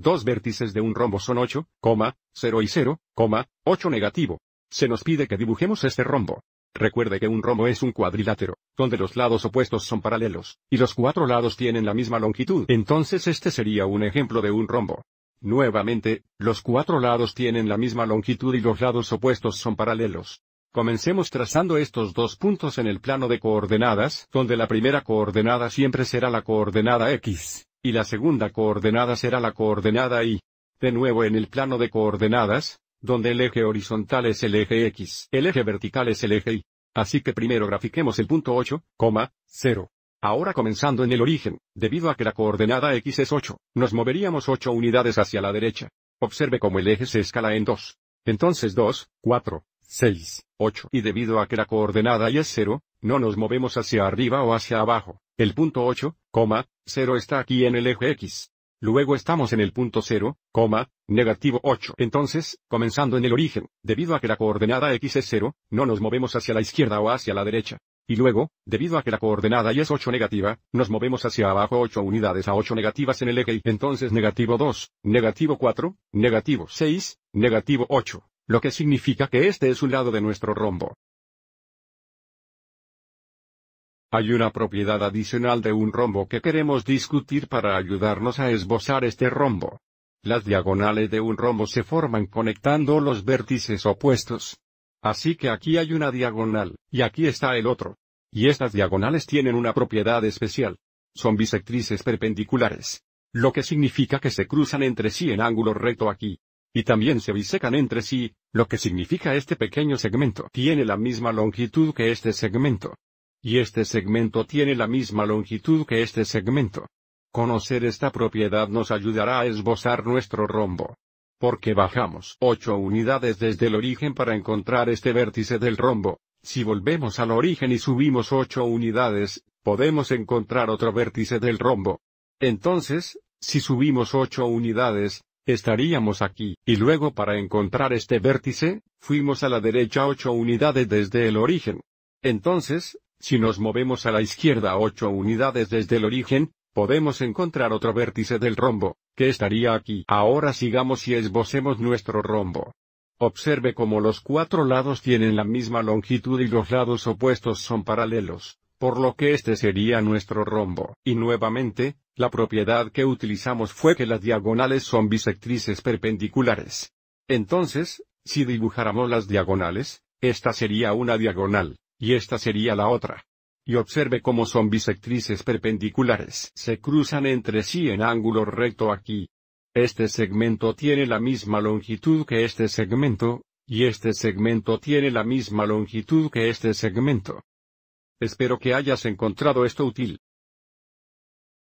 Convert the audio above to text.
Dos vértices de un rombo son 8, 0 y 0, 8 negativo. Se nos pide que dibujemos este rombo. Recuerde que un rombo es un cuadrilátero, donde los lados opuestos son paralelos, y los cuatro lados tienen la misma longitud. Entonces este sería un ejemplo de un rombo. Nuevamente, los cuatro lados tienen la misma longitud y los lados opuestos son paralelos. Comencemos trazando estos dos puntos en el plano de coordenadas, donde la primera coordenada siempre será la coordenada x y la segunda coordenada será la coordenada y. De nuevo en el plano de coordenadas, donde el eje horizontal es el eje X, el eje vertical es el eje Y. Así que primero grafiquemos el punto 8, 0. Ahora comenzando en el origen, debido a que la coordenada X es 8, nos moveríamos 8 unidades hacia la derecha. Observe cómo el eje se escala en 2. Entonces 2, 4, 6, 8. Y debido a que la coordenada Y es 0, no nos movemos hacia arriba o hacia abajo. El punto 8, 0 está aquí en el eje X. Luego estamos en el punto 0, negativo 8. Entonces, comenzando en el origen, debido a que la coordenada X es 0, no nos movemos hacia la izquierda o hacia la derecha. Y luego, debido a que la coordenada Y es 8 negativa, nos movemos hacia abajo 8 unidades a 8 negativas en el eje Y. Entonces negativo 2, negativo 4, negativo 6, negativo 8. Lo que significa que este es un lado de nuestro rombo. Hay una propiedad adicional de un rombo que queremos discutir para ayudarnos a esbozar este rombo. Las diagonales de un rombo se forman conectando los vértices opuestos. Así que aquí hay una diagonal, y aquí está el otro. Y estas diagonales tienen una propiedad especial. Son bisectrices perpendiculares. Lo que significa que se cruzan entre sí en ángulo recto aquí. Y también se bisecan entre sí, lo que significa este pequeño segmento tiene la misma longitud que este segmento. Y este segmento tiene la misma longitud que este segmento. Conocer esta propiedad nos ayudará a esbozar nuestro rombo. Porque bajamos 8 unidades desde el origen para encontrar este vértice del rombo. Si volvemos al origen y subimos 8 unidades, podemos encontrar otro vértice del rombo. Entonces, si subimos 8 unidades, estaríamos aquí, y luego para encontrar este vértice, fuimos a la derecha 8 unidades desde el origen. Entonces, si nos movemos a la izquierda 8 unidades desde el origen, podemos encontrar otro vértice del rombo, que estaría aquí. Ahora sigamos y esbocemos nuestro rombo. Observe cómo los cuatro lados tienen la misma longitud y los lados opuestos son paralelos, por lo que este sería nuestro rombo. Y nuevamente, la propiedad que utilizamos fue que las diagonales son bisectrices perpendiculares. Entonces, si dibujáramos las diagonales, esta sería una diagonal. Y esta sería la otra. Y observe cómo son bisectrices perpendiculares. Se cruzan entre sí en ángulo recto aquí. Este segmento tiene la misma longitud que este segmento, y este segmento tiene la misma longitud que este segmento. Espero que hayas encontrado esto útil.